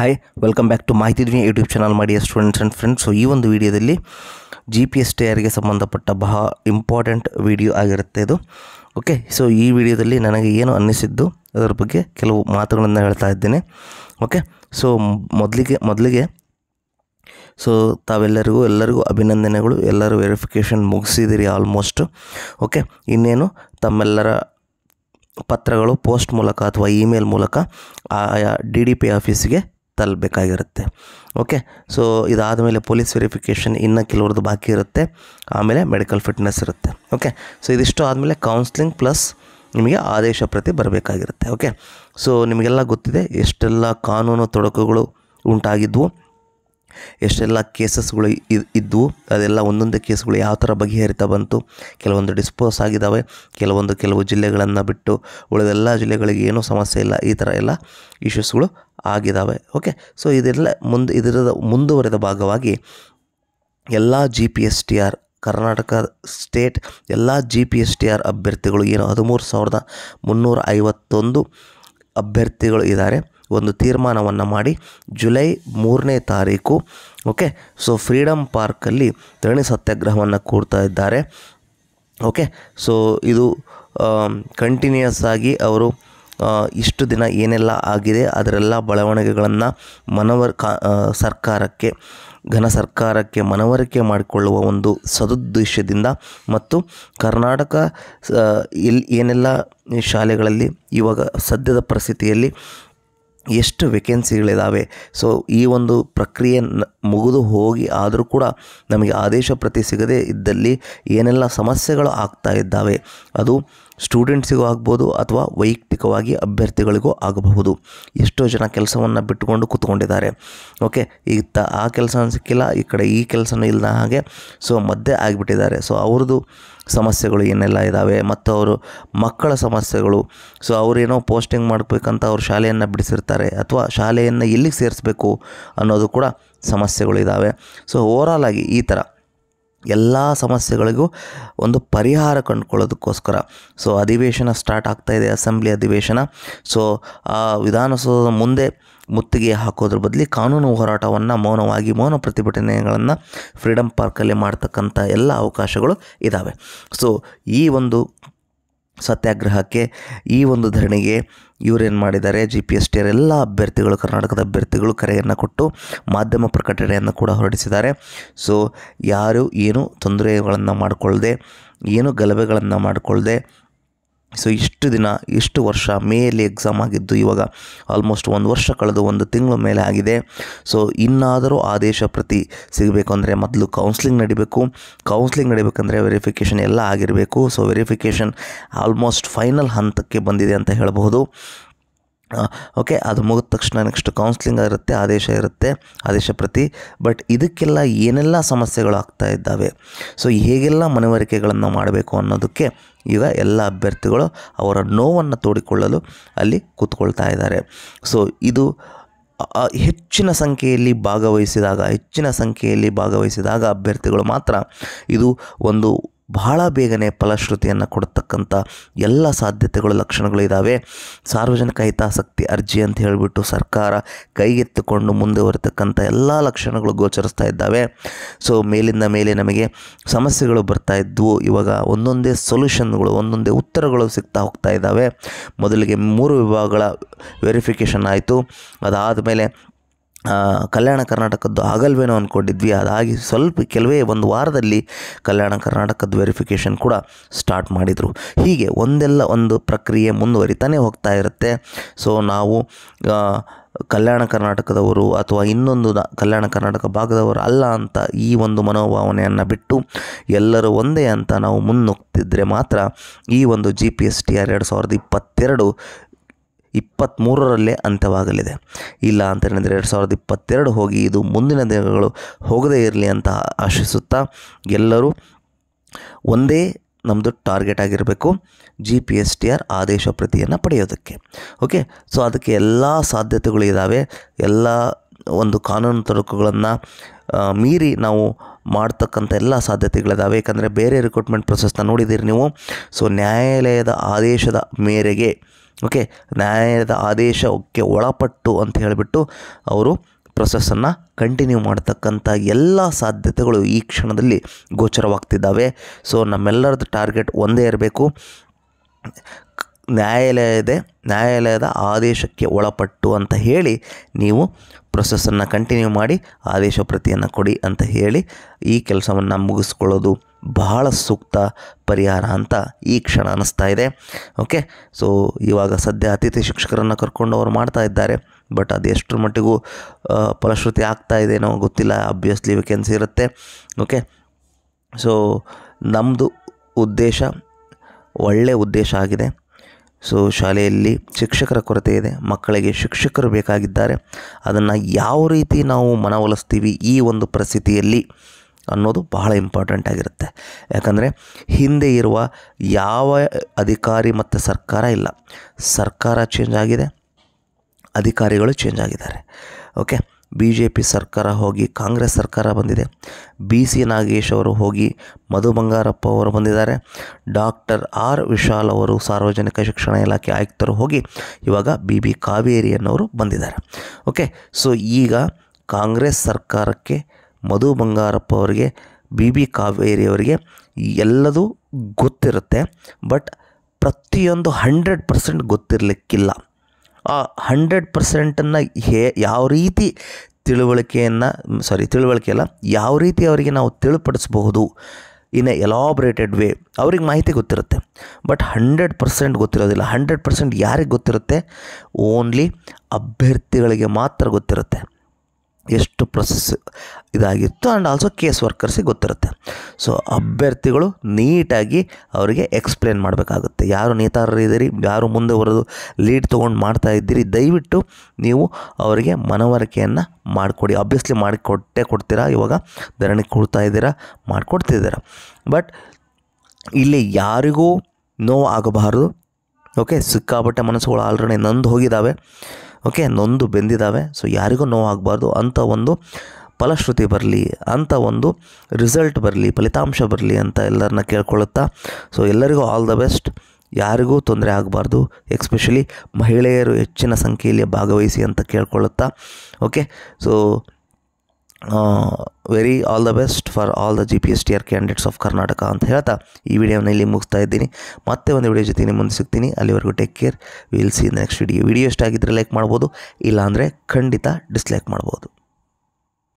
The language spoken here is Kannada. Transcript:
ಹಾಯ್ ವೆಲ್ಕಮ್ ಬ್ಯಾಕ್ ಟು ಮಾಹಿತಿ ಧ್ವನಿ ಯೂಟ್ಯೂಬ್ ಚಾನಲ್ ಮಾಡಿ ಸ್ಟೂಡೆಂಟ್ಸ್ ಆ್ಯಂಡ್ ಫ್ರೆಂಡ್ಸ್ ಸೊ ಈ ಒಂದು ವಿಡಿಯೋದಲ್ಲಿ ಜಿ ಪಿ ಎಸ್ ಟಿ ಸಂಬಂಧಪಟ್ಟ ಬಹಳ ಇಂಪಾರ್ಟೆಂಟ್ ವಿಡಿಯೋ ಆಗಿರುತ್ತೆ ಇದು ಓಕೆ ಸೊ ಈ ವಿಡಿಯೋದಲ್ಲಿ ನನಗೆ ಏನು ಅನ್ನಿಸಿದ್ದು ಅದರ ಬಗ್ಗೆ ಕೆಲವು ಮಾತುಗಳನ್ನು ಹೇಳ್ತಾ ಇದ್ದೇನೆ ಓಕೆ ಸೊ ಮೊದಲಿಗೆ ಮೊದಲಿಗೆ ಸೊ ತಾವೆಲ್ಲರಿಗೂ ಎಲ್ಲರಿಗೂ ಅಭಿನಂದನೆಗಳು ಎಲ್ಲರೂ ವೆರಿಫಿಕೇಷನ್ ಮುಗಿಸಿದಿರಿ ಆಲ್ಮೋಸ್ಟು ಓಕೆ ಇನ್ನೇನು ತಮ್ಮೆಲ್ಲರ ಪತ್ರಗಳು ಪೋಸ್ಟ್ ಮೂಲಕ ಅಥವಾ ಇಮೇಲ್ ಮೂಲಕ ಆಯಾ ಡಿ ಡಿ ಪಿ ಆಫೀಸಿಗೆ ತಲಬೇಕಾಗಿರುತ್ತೆ ಓಕೆ ಸೊ ಇದಾದ ಮೇಲೆ ಪೊಲೀಸ್ ವೆರಿಫಿಕೇಷನ್ ಇನ್ನೂ ಕೆಲವ್ರದ್ದು ಬಾಕಿ ಇರುತ್ತೆ ಆಮೇಲೆ ಮೆಡಿಕಲ್ ಫಿಟ್ನೆಸ್ ಇರುತ್ತೆ ಓಕೆ ಸೊ ಇದಿಷ್ಟು ಆದಮೇಲೆ ಕೌನ್ಸ್ಲಿಂಗ್ ಪ್ಲಸ್ ನಿಮಗೆ ಆದೇಶ ಪ್ರತಿ ಬರಬೇಕಾಗಿರುತ್ತೆ ಓಕೆ ಸೊ ನಿಮಗೆಲ್ಲ ಗೊತ್ತಿದೆ ಎಷ್ಟೆಲ್ಲ ಕಾನೂನು ತೊಡಕುಗಳು ಉಂಟಾಗಿದ್ವು ಎಷ್ಟೆಲ್ಲ ಕೇಸಸ್ಗಳು ಇದ್ದವು ಅದೆಲ್ಲ ಒಂದೊಂದು ಕೇಸ್ಗಳು ಯಾವ ಥರ ಬಗೆಹರಿತಾ ಬಂತು ಕೆಲವೊಂದು ಡಿಸ್ಪೋಸ್ ಆಗಿದ್ದಾವೆ ಕೆಲವೊಂದು ಕೆಲವು ಜಿಲ್ಲೆಗಳನ್ನು ಬಿಟ್ಟು ಉಳಿದೆಲ್ಲ ಜಿಲ್ಲೆಗಳಿಗೆ ಏನೂ ಸಮಸ್ಯೆ ಇಲ್ಲ ಈ ಥರ ಎಲ್ಲ ಇಶ್ಯೂಸ್ಗಳು ಆಗಿದ್ದಾವೆ ಓಕೆ ಸೊ ಇದೆಲ್ಲ ಮುಂದೆ ಇದರ ಮುಂದುವರೆದ ಭಾಗವಾಗಿ ಎಲ್ಲ G P S T R Karnataka state ಎಲ್ಲ G P S T R ಅಭ್ಯರ್ಥಿಗಳು ಏನು ಹದಿಮೂರು ಸಾವಿರದ ಮುನ್ನೂರ ಐವತ್ತೊಂದು ಅಭ್ಯರ್ಥಿಗಳು ಇದ್ದಾರೆ ಒಂದು ತೀರ್ಮಾನವನ್ನು ಮಾಡಿ ಜುಲೈ ಮೂರನೇ ತಾರೀಕು ಓಕೆ ಸೊ ಫ್ರೀಡಮ್ ಪಾರ್ಕಲ್ಲಿ ಧರಣಿ ಸತ್ಯಾಗ್ರಹವನ್ನು ಕೂಡ್ತಾ ಇದ್ದಾರೆ ಓಕೆ ಸೊ ಇದು ಕಂಟಿನ್ಯೂಸ್ ಆಗಿ ಅವರು ಇಷ್ಟು ದಿನ ಏನೆಲ್ಲ ಆಗಿದೆ ಅದರೆಲ್ಲ ಬೆಳವಣಿಗೆಗಳನ್ನು ಮನವರ್ ಸರ್ಕಾರಕ್ಕೆ ಘನ ಸರ್ಕಾರಕ್ಕೆ ಮನವರಿಕೆ ಮಾಡಿಕೊಳ್ಳುವ ಒಂದು ಸದುದ್ದೇಶದಿಂದ ಮತ್ತು ಕರ್ನಾಟಕ ಎಲ್ಲಿ ಏನೆಲ್ಲ ಶಾಲೆಗಳಲ್ಲಿ ಇವಾಗ ಸದ್ಯದ ಪರಿಸ್ಥಿತಿಯಲ್ಲಿ ಎಷ್ಟು ವೇಕೆನ್ಸಿಗಳಿದ್ದಾವೆ ಸೊ ಈ ಒಂದು ಪ್ರಕ್ರಿಯೆ ಮುಗಿದು ಹೋಗಿ ಆದರೂ ಕೂಡ ನಮಗೆ ಆದೇಶ ಪ್ರತಿ ಸಿಗದೇ ಇದ್ದಲ್ಲಿ ಏನೆಲ್ಲ ಸಮಸ್ಯೆಗಳು ಆಗ್ತಾ ಇದ್ದಾವೆ ಅದು ಸ್ಟೂಡೆಂಟ್ಸಿಗೂ ಆಗ್ಬೋದು ಅಥವಾ ವೈಯಕ್ತಿಕವಾಗಿ ಅಭ್ಯರ್ಥಿಗಳಿಗೂ ಆಗಬಹುದು ಎಷ್ಟೋ ಜನ ಕೆಲಸವನ್ನು ಬಿಟ್ಟುಕೊಂಡು ಕೂತ್ಕೊಂಡಿದ್ದಾರೆ ಓಕೆ ಇತ್ತ ಆ ಕೆಲಸ ಸಿಕ್ಕಿಲ್ಲ ಈ ಕಡೆ ಈ ಕೆಲಸನೂ ಇಲ್ಲದ ಹಾಗೆ ಸೊ ಮದ್ದೆ ಆಗಿಬಿಟ್ಟಿದ್ದಾರೆ ಸೊ ಅವ್ರದ್ದು ಸಮಸ್ಯೆಗಳು ಏನೆಲ್ಲ ಇದ್ದಾವೆ ಮತ್ತು ಅವರು ಮಕ್ಕಳ ಸಮಸ್ಯೆಗಳು ಸೊ ಅವರೇನೋ ಪೋಸ್ಟಿಂಗ್ ಮಾಡಬೇಕಂತ ಅವ್ರು ಶಾಲೆಯನ್ನು ಬಿಡಿಸಿರ್ತಾರೆ ಅಥವಾ ಶಾಲೆಯನ್ನು ಎಲ್ಲಿಗೆ ಸೇರಿಸಬೇಕು ಅನ್ನೋದು ಕೂಡ ಸಮಸ್ಯೆಗಳಿದ್ದಾವೆ ಸೊ ಓವರಾಲ್ ಆಗಿ ಈ ಥರ ಎಲ್ಲ ಸಮಸ್ಯೆಗಳಿಗೂ ಒಂದು ಪರಿಹಾರ ಕಂಡುಕೊಳ್ಳೋದಕ್ಕೋಸ್ಕರ ಸೊ ಅಧಿವೇಶನ ಸ್ಟಾರ್ಟ್ ಆಗ್ತಾ ಇದೆ ಅಸೆಂಬ್ಲಿ ಅಧಿವೇಶನ ಸೊ ವಿಧಾನಸೌಧದ ಮುಂದೆ ಮುತ್ತಿಗೆ ಹಾಕೋದ್ರ ಬದಲಿ ಕಾನೂನು ಹೋರಾಟವನ್ನು ಮೌನವಾಗಿ ಮೌನ ಪ್ರತಿಭಟನೆಗಳನ್ನು ಫ್ರೀಡಮ್ ಪಾರ್ಕಲ್ಲಿ ಮಾಡ್ತಕ್ಕಂಥ ಎಲ್ಲ ಅವಕಾಶಗಳು ಇದ್ದಾವೆ ಸೊ ಈ ಒಂದು ಸತ್ಯಾಗ್ರಹಕ್ಕೆ ಈ ಒಂದು ಧರಣಿಗೆ ಇವರೇನು ಮಾಡಿದ್ದಾರೆ ಜಿ ಪಿ ಎಸ್ ಟಿಯರೆಲ್ಲ ಎಲ್ಲ ಅಭ್ಯರ್ಥಿಗಳು ಕರ್ನಾಟಕದ ಅಭ್ಯರ್ಥಿಗಳು ಕರೆಯನ್ನು ಕೊಟ್ಟು ಮಾಧ್ಯಮ ಪ್ರಕಟಣೆಯನ್ನು ಕೂಡ ಹೊರಡಿಸಿದ್ದಾರೆ ಸೊ ಯಾರು ಏನು ತೊಂದರೆಗಳನ್ನು ಮಾಡಿಕೊಳ್ಳದೆ ಏನು ಗಲಭೆಗಳನ್ನು ಮಾಡಿಕೊಳ್ಳದೆ ಸೊ ಇಷ್ಟು ದಿನ ಇಷ್ಟು ವರ್ಷ ಮೇಯಲ್ಲಿ ಎಕ್ಸಾಮ್ ಆಗಿದ್ದು ಇವಾಗ ಆಲ್ಮೋಸ್ಟ್ ಒಂದು ವರ್ಷ ಕಳೆದು ಒಂದು ತಿಂಗಳ ಮೇಲೆ ಆಗಿದೆ ಸೊ ಇನ್ನಾದರೂ ಆದೇಶ ಪ್ರತಿ ಸಿಗಬೇಕು ಅಂದರೆ ಮೊದಲು ಕೌನ್ಸ್ಲಿಂಗ್ ನಡಿಬೇಕು ಕೌನ್ಸ್ಲಿಂಗ್ ನಡಿಬೇಕಂದ್ರೆ ವೆರಿಫಿಕೇಷನ್ ಎಲ್ಲ ಆಗಿರಬೇಕು ಸೊ ವೆರಿಫಿಕೇಷನ್ ಆಲ್ಮೋಸ್ಟ್ ಫೈನಲ್ ಹಂತಕ್ಕೆ ಬಂದಿದೆ ಅಂತ ಹೇಳಬಹುದು ಓಕೆ ಅದು ಮುಗಿದ ತಕ್ಷಣ ನೆಕ್ಸ್ಟ್ ಕೌನ್ಸ್ಲಿಂಗ್ ಇರುತ್ತೆ ಆದೇಶ ಇರುತ್ತೆ ಆದೇಶ ಪ್ರತಿ ಬಟ್ ಇದಕ್ಕೆಲ್ಲ ಏನೆಲ್ಲ ಸಮಸ್ಯೆಗಳು ಆಗ್ತಾ ಇದ್ದಾವೆ ಸೊ ಹೇಗೆಲ್ಲ ಮನವರಿಕೆಗಳನ್ನು ಮಾಡಬೇಕು ಅನ್ನೋದಕ್ಕೆ ಈಗ ಎಲ್ಲ ಅಭ್ಯರ್ಥಿಗಳು ಅವರ ನೋವನ್ನು ತೋಡಿಕೊಳ್ಳಲು ಅಲ್ಲಿ ಕೂತ್ಕೊಳ್ತಾ ಇದ್ದಾರೆ ಸೊ ಇದು ಹೆಚ್ಚಿನ ಸಂಖ್ಯೆಯಲ್ಲಿ ಭಾಗವಹಿಸಿದಾಗ ಹೆಚ್ಚಿನ ಸಂಖ್ಯೆಯಲ್ಲಿ ಭಾಗವಹಿಸಿದಾಗ ಅಭ್ಯರ್ಥಿಗಳು ಮಾತ್ರ ಇದು ಒಂದು ಬಹಳ ಬೇಗನೆ ಫಲಶ್ರುತಿಯನ್ನು ಕೊಡ್ತಕ್ಕಂಥ ಎಲ್ಲ ಸಾಧ್ಯತೆಗಳು ಲಕ್ಷಣಗಳು ಇದ್ದಾವೆ ಸಾರ್ವಜನಿಕ ಹಿತಾಸಕ್ತಿ ಅರ್ಜಿ ಅಂತ ಹೇಳಿಬಿಟ್ಟು ಸರ್ಕಾರ ಕೈಗೆತ್ತಿಕೊಂಡು ಬರತಕ್ಕಂಥ ಎಲ್ಲ ಲಕ್ಷಣಗಳು ಗೋಚರಿಸ್ತಾ ಇದ್ದಾವೆ ಸೊ ಮೇಲಿಂದ ಮೇಲೆ ನಮಗೆ ಸಮಸ್ಯೆಗಳು ಬರ್ತಾ ಇದ್ವು ಇವಾಗ ಒಂದೊಂದೇ ಸೊಲ್ಯೂಷನ್ಗಳು ಒಂದೊಂದೇ ಉತ್ತರಗಳು ಸಿಗ್ತಾ ಹೋಗ್ತಾ ಇದ್ದಾವೆ ಮೊದಲಿಗೆ ಮೂರು ವಿಭಾಗಗಳ ವೆರಿಫಿಕೇಷನ್ ಆಯಿತು ಅದಾದ ಮೇಲೆ ಕಲ್ಯಾಣ ಕರ್ನಾಟಕದ್ದು ಆಗಲ್ವೇನೋ ಅಂದ್ಕೊಂಡಿದ್ವಿ ಅದಾಗಿ ಸ್ವಲ್ಪ ಕೆಲವೇ ಒಂದು ವಾರದಲ್ಲಿ ಕಲ್ಯಾಣ ಕರ್ನಾಟಕದ ವೆರಿಫಿಕೇಷನ್ ಕೂಡ ಸ್ಟಾರ್ಟ್ ಮಾಡಿದರು ಹೀಗೆ ಒಂದೆಲ್ಲ ಒಂದು ಪ್ರಕ್ರಿಯೆ ಮುಂದುವರಿತಾನೆ ಹೋಗ್ತಾ ಇರುತ್ತೆ ಸೊ ನಾವು ಕಲ್ಯಾಣ ಕರ್ನಾಟಕದವರು ಅಥವಾ ಇನ್ನೊಂದು ಕಲ್ಯಾಣ ಕರ್ನಾಟಕ ಭಾಗದವರು ಅಲ್ಲ ಅಂತ ಈ ಒಂದು ಮನೋಭಾವನೆಯನ್ನು ಬಿಟ್ಟು ಎಲ್ಲರೂ ಒಂದೇ ಅಂತ ನಾವು ಮುನ್ನುಗ್ತಿದ್ರೆ ಮಾತ್ರ ಈ ಒಂದು G P S T R ಎರಡು ಸಾವಿರದ ಇಪ್ಪತ್ತೆರಡು ಇಪ್ಪತ್ತ್ಮೂರರಲ್ಲೇ ಅಂತ್ಯವಾಗಲಿದೆ ಇಲ್ಲ ಅಂತ ಹೇಳಿದರೆ ಎರಡು ಸಾವಿರದ ಇಪ್ಪತ್ತೆರಡು ಹೋಗಿ ಇದು ಮುಂದಿನ ದಿನಗಳು ಹೋಗದೇ ಇರಲಿ ಅಂತ ಆಶಿಸುತ್ತಾ ಎಲ್ಲರೂ ಒಂದೇ ನಮ್ಮದು ಟಾರ್ಗೆಟ್ ಆಗಿರಬೇಕು G P S T R ಆದೇಶ ಪ್ರತಿಯನ್ನು ಪಡೆಯೋದಕ್ಕೆ ಓಕೆ ಸೊ ಅದಕ್ಕೆ ಎಲ್ಲ ಸಾಧ್ಯತೆಗಳು ಇದ್ದಾವೆ ಎಲ್ಲ ಒಂದು ಕಾನೂನು ತೊಡಕುಗಳನ್ನು ಮೀರಿ ನಾವು ಮಾಡ್ತಕ್ಕಂಥ ಎಲ್ಲ ಸಾಧ್ಯತೆಗಳಿದ್ದಾವೆ ಏಕೆಂದರೆ ಬೇರೆ ರಿಕ್ರೂಟ್ಮೆಂಟ್ ಪ್ರೊಸೆಸ್ನ ನೋಡಿದ್ದೀರಿ ನೀವು ಸೊ ನ್ಯಾಯಾಲಯದ ಆದೇಶದ ಮೇರೆಗೆ ಓಕೆ ನ್ಯಾಯಾಲಯದ ಆದೇಶಕ್ಕೆ ಒಳಪಟ್ಟು ಅಂತ ಹೇಳಿಬಿಟ್ಟು ಅವರು ಪ್ರೊಸೆಸ್ಸನ್ನು ಕಂಟಿನ್ಯೂ ಮಾಡತಕ್ಕಂಥ ಎಲ್ಲ ಸಾಧ್ಯತೆಗಳು ಈ ಕ್ಷಣದಲ್ಲಿ ಗೋಚರವಾಗ್ತಿದ್ದಾವೆ ಸೊ ನಮ್ಮೆಲ್ಲರದ್ದು ಟಾರ್ಗೆಟ್ ಒಂದೇ ಇರಬೇಕು ಇದೆ ನ್ಯಾಯಾಲಯದ ಆದೇಶಕ್ಕೆ ಒಳಪಟ್ಟು ಅಂತ ಹೇಳಿ ನೀವು ಪ್ರೊಸೆಸ್ಸನ್ನು ಕಂಟಿನ್ಯೂ ಮಾಡಿ ಆದೇಶ ಪ್ರತಿಯನ್ನು ಕೊಡಿ ಅಂತ ಹೇಳಿ ಈ ಕೆಲಸವನ್ನು ಮುಗಿಸ್ಕೊಳ್ಳೋದು ಬಹಳ ಸೂಕ್ತ ಪರಿಹಾರ ಅಂತ ಈ ಕ್ಷಣ ಅನ್ನಿಸ್ತಾ ಇದೆ ಓಕೆ ಸೊ ಇವಾಗ ಸದ್ಯ ಅತಿಥಿ ಶಿಕ್ಷಕರನ್ನು ಕರ್ಕೊಂಡು ಅವರು ಮಾಡ್ತಾ ಇದ್ದಾರೆ ಬಟ್ ಅದು ಎಷ್ಟರ ಮಟ್ಟಿಗೂ ಫಲಶ್ರುತಿ ಆಗ್ತಾ ಇದೆಯೋ ಗೊತ್ತಿಲ್ಲ ಅಬ್ವಿಯಸ್ಲಿ ವೇಕೆನ್ಸಿ ಇರುತ್ತೆ ಓಕೆ ಸೊ ನಮ್ಮದು ಉದ್ದೇಶ ಒಳ್ಳೆಯ ಉದ್ದೇಶ ಆಗಿದೆ ಸೊ ಶಾಲೆಯಲ್ಲಿ ಶಿಕ್ಷಕರ ಕೊರತೆ ಇದೆ ಮಕ್ಕಳಿಗೆ ಶಿಕ್ಷಕರು ಬೇಕಾಗಿದ್ದಾರೆ ಅದನ್ನು ಯಾವ ರೀತಿ ನಾವು ಮನವೊಲಿಸ್ತೀವಿ ಈ ಒಂದು ಪರಿಸ್ಥಿತಿಯಲ್ಲಿ ಅನ್ನೋದು ಬಹಳ ಇಂಪಾರ್ಟೆಂಟ್ ಆಗಿರುತ್ತೆ ಯಾಕಂದರೆ ಹಿಂದೆ ಇರುವ ಯಾವ ಅಧಿಕಾರಿ ಮತ್ತು ಸರ್ಕಾರ ಇಲ್ಲ ಸರ್ಕಾರ ಚೇಂಜ್ ಆಗಿದೆ ಅಧಿಕಾರಿಗಳು ಚೇಂಜ್ ಆಗಿದ್ದಾರೆ ಓಕೆ ಬಿ ಜೆ ಪಿ ಸರ್ಕಾರ ಹೋಗಿ ಕಾಂಗ್ರೆಸ್ ಸರ್ಕಾರ ಬಂದಿದೆ ಬಿ ಸಿ ನಾಗೇಶ್ ಅವರು ಹೋಗಿ ಮಧು ಬಂಗಾರಪ್ಪ ಅವರು ಬಂದಿದ್ದಾರೆ ಡಾಕ್ಟರ್ ಆರ್ ವಿಶಾಲ್ ಅವರು ಸಾರ್ವಜನಿಕ ಶಿಕ್ಷಣ ಇಲಾಖೆ ಆಯುಕ್ತರು ಹೋಗಿ ಇವಾಗ ಬಿ ಬಿ ಕಾವೇರಿ ಅನ್ನೋರು ಬಂದಿದ್ದಾರೆ ಓಕೆ ಸೊ ಈಗ ಕಾಂಗ್ರೆಸ್ ಸರ್ಕಾರಕ್ಕೆ ಮಧು ಬಂಗಾರಪ್ಪ ಅವರಿಗೆ ಬಿ ಬಿ ಕಾವೇರಿ ಅವರಿಗೆ ಎಲ್ಲದೂ ಗೊತ್ತಿರುತ್ತೆ ಬಟ್ ಪ್ರತಿಯೊಂದು ಹಂಡ್ರೆಡ್ ಪರ್ಸೆಂಟ್ ಗೊತ್ತಿರಲಿಕ್ಕಿಲ್ಲ ಆ ಹಂಡ್ರೆಡ್ ಪರ್ಸೆಂಟನ್ನು ಹೇ ಯಾವ ರೀತಿ ತಿಳುವಳಿಕೆಯನ್ನು ಸಾರಿ ತಿಳುವಳಿಕೆ ಅಲ್ಲ ಯಾವ ರೀತಿ ಅವರಿಗೆ ನಾವು ತಿಳಿಪಡಿಸ್ಬಹುದು ಇನ್ ಎ ಎಲಾಬ್ರೇಟೆಡ್ ವೇ ಅವ್ರಿಗೆ ಮಾಹಿತಿ ಗೊತ್ತಿರುತ್ತೆ ಬಟ್ ಹಂಡ್ರೆಡ್ ಪರ್ಸೆಂಟ್ ಗೊತ್ತಿರೋದಿಲ್ಲ ಹಂಡ್ರೆಡ್ ಪರ್ಸೆಂಟ್ ಯಾರಿಗೆ ಗೊತ್ತಿರುತ್ತೆ ಓನ್ಲಿ ಅಭ್ಯರ್ಥಿಗಳಿಗೆ ಮಾತ್ರ ಗೊತ್ತಿರುತ್ತೆ ಎಷ್ಟು ಪ್ರೊಸೆಸ್ ಇದಾಗಿತ್ತು ಆ್ಯಂಡ್ ಆಲ್ಸೋ ಕೇಸ್ ವರ್ಕರ್ಸಿಗೆ ಗೊತ್ತಿರುತ್ತೆ ಸೊ ಅಭ್ಯರ್ಥಿಗಳು ನೀಟಾಗಿ ಅವರಿಗೆ ಎಕ್ಸ್ಪ್ಲೇನ್ ಮಾಡಬೇಕಾಗುತ್ತೆ ಯಾರು ನೇತಾರರು ಇದ್ದೀರಿ ಯಾರು ಮುಂದೆ ಬರೋದು ಲೀಡ್ ತೊಗೊಂಡು ಮಾಡ್ತಾ ಇದ್ದೀರಿ ದಯವಿಟ್ಟು ನೀವು ಅವರಿಗೆ ಮನವರಿಕೆಯನ್ನು ಮಾಡಿಕೊಡಿ ಆಬ್ವಿಯಸ್ಲಿ ಮಾಡಿಕೊಟ್ಟೆ ಕೊಡ್ತೀರಾ ಇವಾಗ ಧರಣಿ ಕೊಡ್ತಾ ಇದ್ದೀರಾ ಮಾಡಿಕೊಡ್ತಿದ್ದೀರಾ ಬಟ್ ಇಲ್ಲಿ ಯಾರಿಗೂ ನೋವು ಆಗಬಾರ್ದು ಓಕೆ ಸಿಕ್ಕಾಪಟ್ಟೆ ಮನಸ್ಸುಗಳು ಆಲ್ರೆಡಿ ನಂದು ಹೋಗಿದ್ದಾವೆ ಓಕೆ ನೊಂದು ಬೆಂದಿದ್ದಾವೆ ಸೊ ಯಾರಿಗೂ ಆಗಬಾರ್ದು ಅಂಥ ಒಂದು ಫಲಶ್ರುತಿ ಬರಲಿ ಅಂಥ ಒಂದು ರಿಸಲ್ಟ್ ಬರಲಿ ಫಲಿತಾಂಶ ಬರಲಿ ಅಂತ ಎಲ್ಲರನ್ನ ಕೇಳ್ಕೊಳ್ಳುತ್ತಾ ಸೊ ಎಲ್ಲರಿಗೂ ಆಲ್ ದ ಬೆಸ್ಟ್ ಯಾರಿಗೂ ತೊಂದರೆ ಆಗಬಾರ್ದು ಎಕ್ಸ್ಪೆಷಲಿ ಮಹಿಳೆಯರು ಹೆಚ್ಚಿನ ಸಂಖ್ಯೆಯಲ್ಲಿ ಭಾಗವಹಿಸಿ ಅಂತ ಕೇಳ್ಕೊಳ್ಳುತ್ತಾ okay so very all the best for all the G P S T R candidates of Karnataka ಅಂತ ಹೇಳ್ತಾ ಈ ವಿಡಿಯೋನ ಇಲ್ಲಿ ಮುಗಿಸ್ತಾ ಇದ್ದೀನಿ ಮತ್ತೆ ಒಂದು ವಿಡಿಯೋ ಜೊತೆ ಮುಂದೆ ಸಿಗ್ತೀನಿ ಅಲ್ಲಿವರೆಗೂ take care will see next video video ಇಷ್ಟ ಆಗಿದ್ದರೆ ಲೈಕ್ ಮಾಡ್ಬೋದು ಇಲ್ಲಾಂದರೆ ಖಂಡಿತ ಡಿಸ್ಲೈಕ್ ಮಾಡ್ಬೋದು